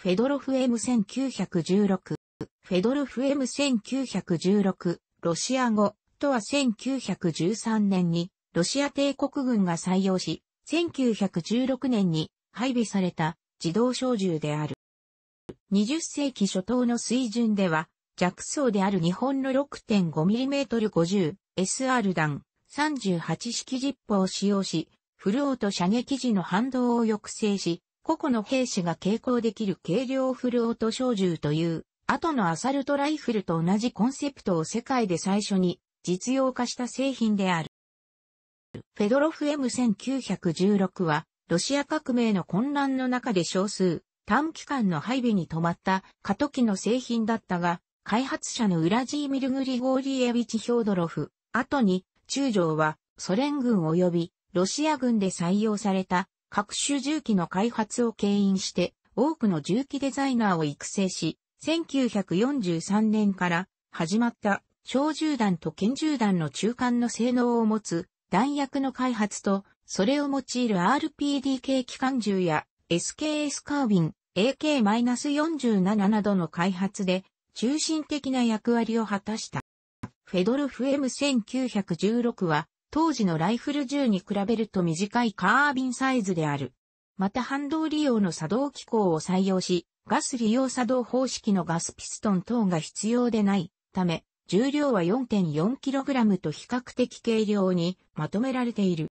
フェドロフ M1916、フェドロフ M1916、ロシア語とは1913年にロシア帝国軍が採用し、1916年に配備された自動小銃である。20世紀初頭の水準では、弱層である日本の 6.5mm50SR 弾38式実砲を使用し、フルオート射撃時の反動を抑制し、個々の兵士が携行できる軽量フルオート小銃という、後のアサルトライフルと同じコンセプトを世界で最初に実用化した製品である。フェドロフ M1916 は、ロシア革命の混乱の中で少数、短期間の配備に止まった過渡期の製品だったが、開発者のウラジーミル・グリゴーリエビチ・ヒョードロフ、後に、中将はソ連軍及びロシア軍で採用された各種重機の開発を牽引して多くの重機デザイナーを育成し、1943年から始まった小銃弾と拳銃弾の中間の性能を持つ弾薬の開発と、それを用いる RPD k 機関銃や SKS カービン AK-47 などの開発で中心的な役割を果たした。フェドルフ M1916 は当時のライフル銃に比べると短いカービンサイズである。また反動利用の作動機構を採用し、ガス利用作動方式のガスピストン等が必要でないため、重量は 4.4kg と比較的軽量にまとめられている。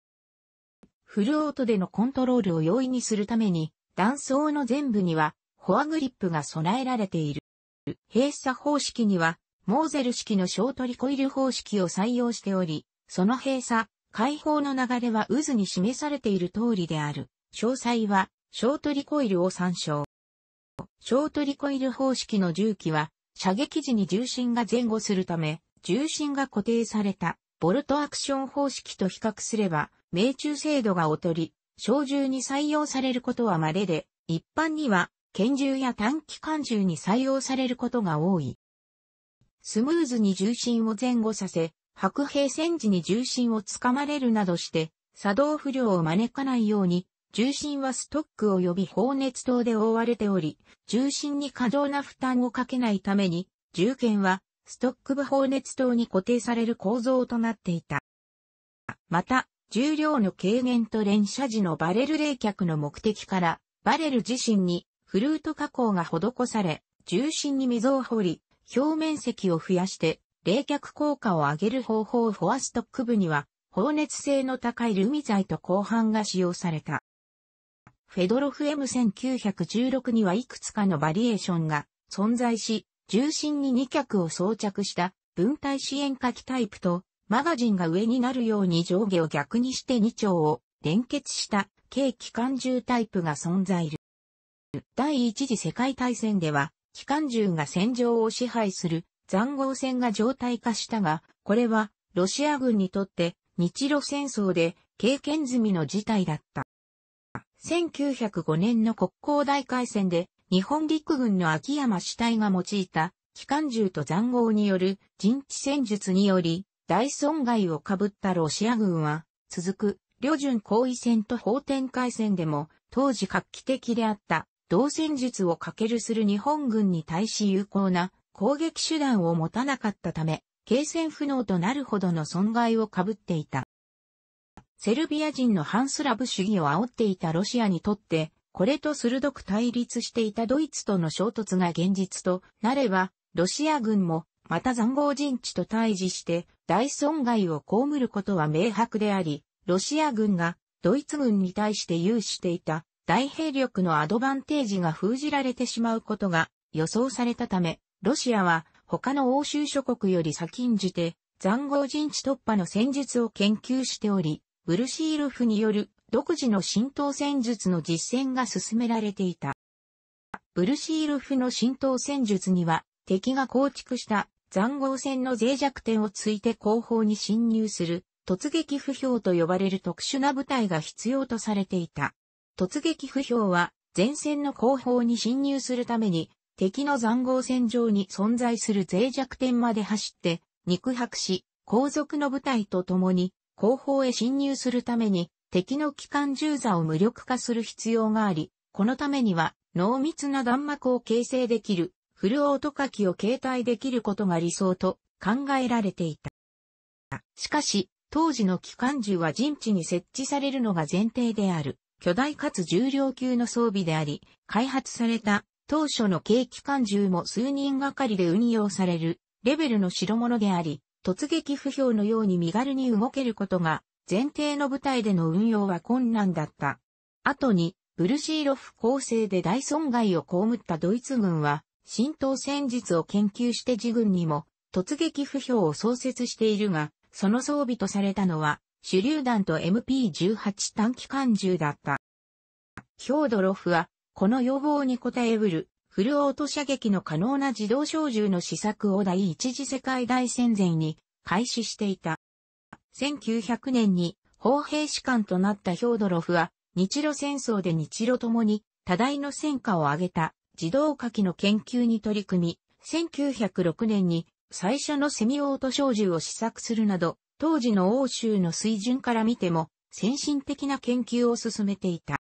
フルオートでのコントロールを容易にするために、断層の全部にはフォアグリップが備えられている。閉鎖方式には、モーゼル式の小トリコイル方式を採用しており、その閉鎖、解放の流れは渦に示されている通りである。詳細は、ショートリコイルを参照。ショートリコイル方式の重機は、射撃時に重心が前後するため、重心が固定された、ボルトアクション方式と比較すれば、命中精度が劣り、小銃に採用されることは稀で、一般には、拳銃や短期間銃に採用されることが多い。スムーズに重心を前後させ、白兵戦時に重心をつかまれるなどして、作動不良を招かないように、重心はストック及び放熱灯で覆われており、重心に過剰な負担をかけないために、重剣はストック部放熱灯に固定される構造となっていた。また、重量の軽減と連射時のバレル冷却の目的から、バレル自身にフルート加工が施され、重心に溝を掘り、表面積を増やして冷却効果を上げる方法フォアストック部には、放熱性の高いルミ剤と鋼板が使用された。フェドロフ M1916 にはいくつかのバリエーションが存在し、重心に2脚を装着した分体支援火器タイプと、マガジンが上になるように上下を逆にして2丁を連結した軽機関銃タイプが存在る。第一次世界大戦では、機関銃が戦場を支配する塹壕戦が常態化したが、これはロシア軍にとって日露戦争で経験済みの事態だった。1905年の国交大海戦で日本陸軍の秋山主体が用いた機関銃と塹壕による陣地戦術により大損害を被ったロシア軍は続く旅順行為戦と法展開戦でも当時画期的であった同戦術をかけるする日本軍に対し有効な攻撃手段を持たなかったため、継戦不能となるほどの損害を被っていた。セルビア人の反スラブ主義を煽っていたロシアにとって、これと鋭く対立していたドイツとの衝突が現実となれば、ロシア軍もまた残壕陣地と対峙して大損害を被ることは明白であり、ロシア軍がドイツ軍に対して有していた大兵力のアドバンテージが封じられてしまうことが予想されたため、ロシアは他の欧州諸国より先んじて、残酷陣地突破の戦術を研究しており、ブルシールフによる独自の浸透戦術の実践が進められていた。ブルシールフの浸透戦術には、敵が構築した残酷戦の脆弱点をついて後方に侵入する突撃不評と呼ばれる特殊な部隊が必要とされていた。突撃不評は前線の後方に侵入するために敵の残壕戦場に存在する脆弱点まで走って、肉薄し、後続の部隊と共に、後方へ侵入するために、敵の機関銃座を無力化する必要があり、このためには、濃密な弾幕を形成できる、フルオート火器を携帯できることが理想と考えられていた。しかし、当時の機関銃は陣地に設置されるのが前提である、巨大かつ重量級の装備であり、開発された当初の軽機関銃も数人がかりで運用されるレベルの代物であり、突撃不評のように身軽に動けることが前提の部隊での運用は困難だった。後に、ブルシーロフ構成で大損害を被ったドイツ軍は、浸透戦術を研究して自軍にも突撃不評を創設しているが、その装備とされたのは、手榴弾と MP18 短機関銃だった。ヒョードロフはこの要望に応えうる、フルオート射撃の可能な自動小銃の試作を第一次世界大戦前に開始していた。1900年に砲兵士官となったヒョードロフは、日露戦争で日露ともに多大の戦果を挙げた自動火器の研究に取り組み、1906年に最初のセミオート小銃を試作するなど、当時の欧州の水準から見ても先進的な研究を進めていた。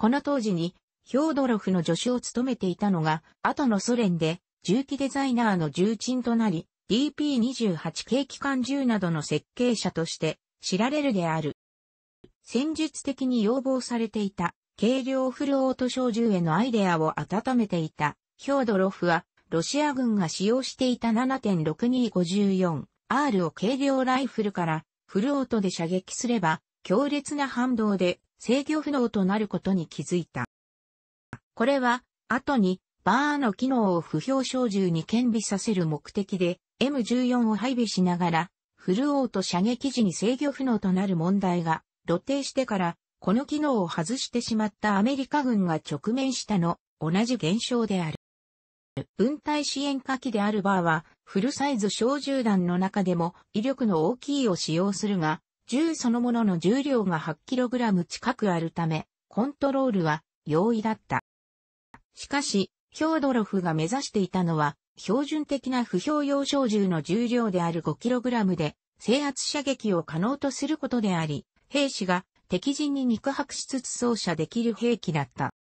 この当時に、ヒョードロフの助手を務めていたのが、後のソ連で、重機デザイナーの重鎮となり、DP28 系機関銃などの設計者として知られるである。戦術的に要望されていた軽量フルオート小銃へのアイデアを温めていたヒョードロフはロシア軍が使用していた 7.6254R を軽量ライフルからフルオートで射撃すれば強烈な反動で制御不能となることに気づいた。これは、後に、バーの機能を不評小銃に兼備させる目的で、M14 を配備しながら、フルオート射撃時に制御不能となる問題が露呈してから、この機能を外してしまったアメリカ軍が直面したの、同じ現象である。分隊支援火器であるバーは、フルサイズ小銃弾の中でも威力の大きいを使用するが、銃そのものの重量が 8kg 近くあるため、コントロールは容易だった。しかし、ヒョードロフが目指していたのは、標準的な不評用小銃の重量である 5kg で、制圧射撃を可能とすることであり、兵士が敵陣に肉薄しつつ操作できる兵器だった。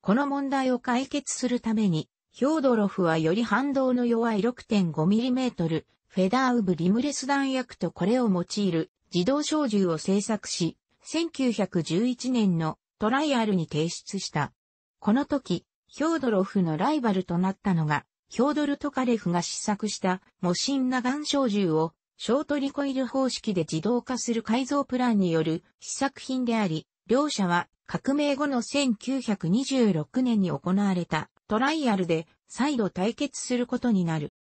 この問題を解決するために、ヒョードロフはより反動の弱い 6.5mm フェダーウブリムレス弾薬とこれを用いる自動小銃を製作し、1911年のトライアルに提出した。この時、ヒョードロフのライバルとなったのが、ヒョードル・トカレフが試作した模神なガン小銃を、ショートリコイル方式で自動化する改造プランによる試作品であり、両者は革命後の1926年に行われたトライアルで再度対決することになる。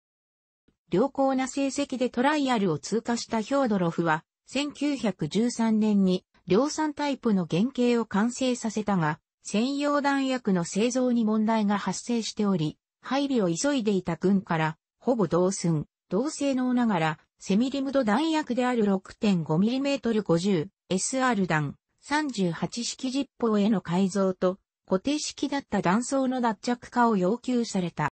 良好な成績でトライアルを通過したヒョードロフは、1913年に量産タイプの原型を完成させたが、専用弾薬の製造に問題が発生しており、配備を急いでいた軍から、ほぼ同寸、同性能ながら、セミリムド弾薬である 6.5mm50SR 弾、38式実砲への改造と、固定式だった弾倉の脱着化を要求された。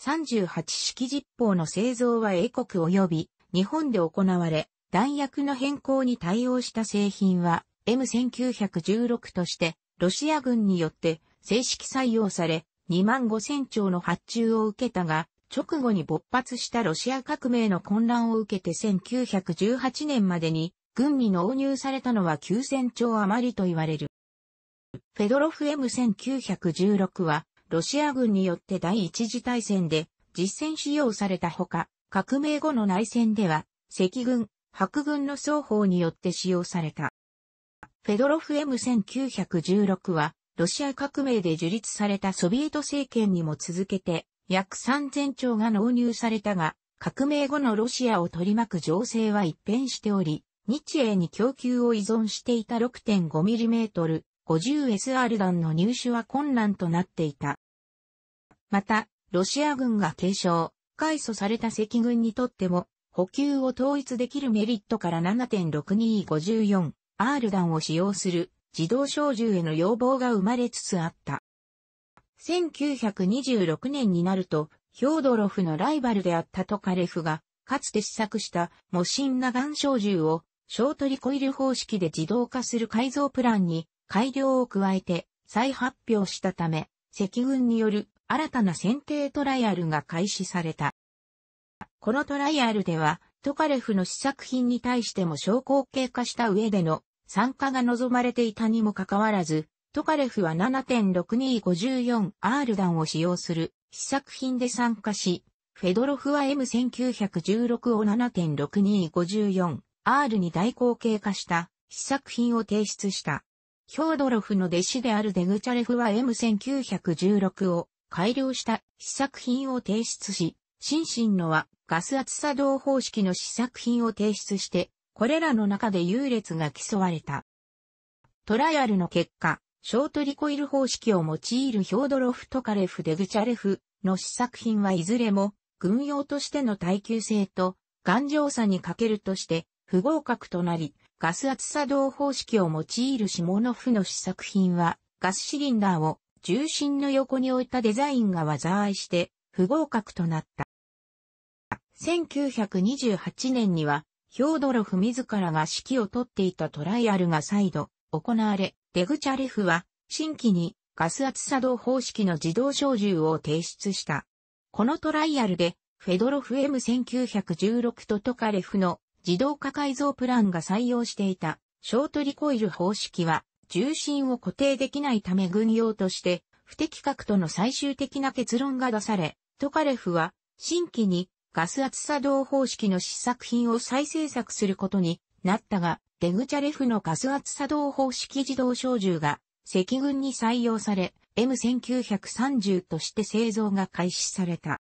38式実砲の製造は英国及び日本で行われ、弾薬の変更に対応した製品は M1916 としてロシア軍によって正式採用され2万5000丁の発注を受けたが直後に勃発したロシア革命の混乱を受けて1918年までに軍に納入されたのは9000丁余りと言われる。フェドロフ M1916 はロシア軍によって第一次大戦で実戦使用されたほか革命後の内戦では赤軍、白軍の双方によって使用された。フェドロフ M1916 は、ロシア革命で樹立されたソビエト政権にも続けて、約3000兆が納入されたが、革命後のロシアを取り巻く情勢は一変しており、日英に供給を依存していた 6.5mm 50SR 弾の入手は困難となっていた。また、ロシア軍が継承、改組された赤軍にとっても、補給を統一できるメリットから 7.6254R 弾を使用する自動小銃への要望が生まれつつあった。1926年になると、ヒョードロフのライバルであったトカレフが、かつて試作した模真な岩小銃を、小鳥トリコイル方式で自動化する改造プランに改良を加えて再発表したため、赤軍による新たな選定トライアルが開始された。このトライアルでは、トカレフの試作品に対しても証拠経過した上での参加が望まれていたにもかかわらず、トカレフは 7.6254R 弾を使用する試作品で参加し、フェドロフは M1916 を 7.6254R に代行経過した試作品を提出した。ヒョードロフの弟子であるデグチャレフは M1916 を改良した試作品を提出し、心身のはガス圧作動方式の試作品を提出して、これらの中で優劣が競われた。トライアルの結果、ショートリコイル方式を用いるヒョードロフ・トカレフ・デグチャレフの試作品はいずれも、軍用としての耐久性と頑丈さに欠けるとして不合格となり、ガス圧作動方式を用いるシモノフの試作品は、ガスシリンダーを重心の横に置いたデザインが災いして不合格となった。1928年には、ヒョードロフ自らが指揮を取っていたトライアルが再度行われ、デグチャレフは新規にガス圧作動方式の自動小銃を提出した。このトライアルで、フェドロフ M1916 とトカレフの自動化改造プランが採用していたショートリコイル方式は重心を固定できないため軍用として不適格との最終的な結論が出され、トカレフは新規にガス圧作動方式の試作品を再制作することになったが、デグチャレフのガス圧作動方式自動小銃が赤軍に採用され、M1930 として製造が開始された。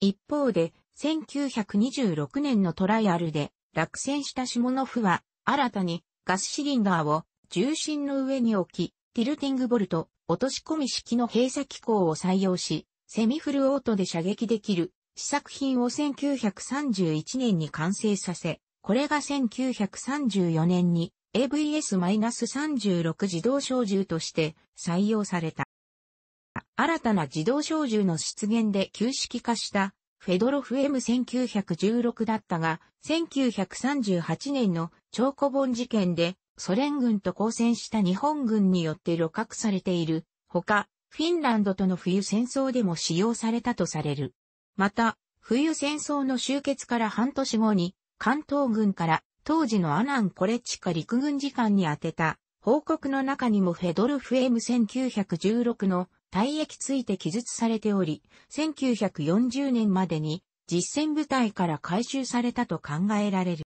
一方で、1926年のトライアルで落選したシモノフは、新たにガスシリンダーを重心の上に置き、ティルティングボルト、落とし込み式の閉鎖機構を採用し、セミフルオートで射撃できる試作品を1931年に完成させ、これが1934年に AVS-36 自動小銃として採用された。新たな自動小銃の出現で旧式化したフェドロフ M1916 だったが、1938年の超古本事件でソ連軍と交戦した日本軍によって露獲されているほか、フィンランドとの冬戦争でも使用されたとされる。また、冬戦争の終結から半年後に、関東軍から当時のアナン・コレチカ陸軍次官に宛てた報告の中にもフェドルフ M1916 の退役ついて記述されており、1940年までに実戦部隊から回収されたと考えられる。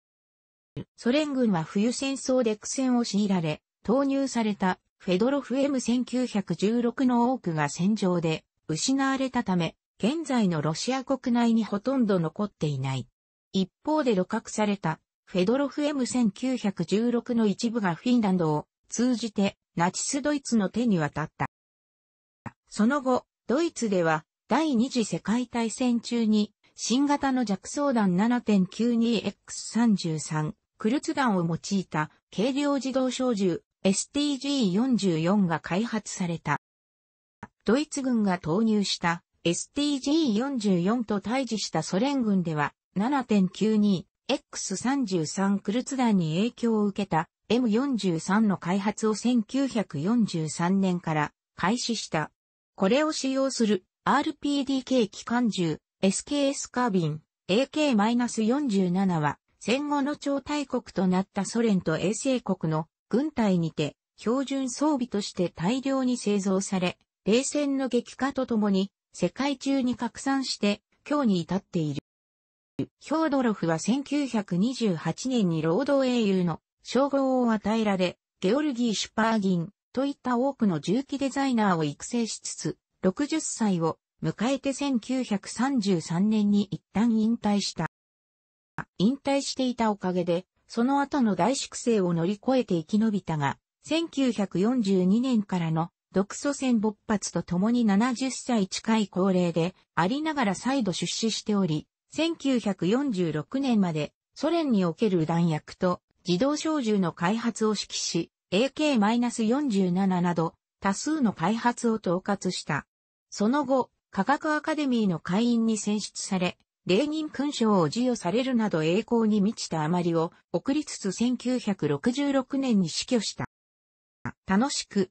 ソ連軍は冬戦争で苦戦を強いられ、投入されたフェドロフ M1916 の多くが戦場で失われたため、現在のロシア国内にほとんど残っていない。一方で露獲されたフェドロフ M1916 の一部がフィンランドを通じてナチスドイツの手に渡った。その後、ドイツでは第二次世界大戦中に新型の弱装弾 7.92X33 クルツ弾を用いた軽量自動小銃 STG44 が開発された。ドイツ軍が投入した STG44 と対峙したソ連軍では 7.92X33 クルツ弾に影響を受けた M43 の開発を1943年から開始した。これを使用する RPDK 機関銃 SKS カービン AK-47 は戦後の超大国となったソ連と衛星国の軍隊にて標準装備として大量に製造され、冷戦の激化とともに世界中に拡散して、今日に至っている。ヒョードロフは1928年に労働英雄の称号を与えられ、ゲオルギー・シュパーギンといった多くの重機デザイナーを育成しつつ、60歳を迎えて1933年に一旦引退した。引退していたおかげで、その後の大粛清を乗り越えて生き延びたが、1942年からの独祖戦勃発とともに70歳近い高齢でありながら再度出資しており、1946年までソ連における弾薬と自動小銃の開発を指揮し、AK-47 など多数の開発を統括した。その後、科学アカデミーの会員に選出され、レーニン勲章を授与されるなど栄光に満ちたあまりを送りつつ1966年に死去した。楽しく、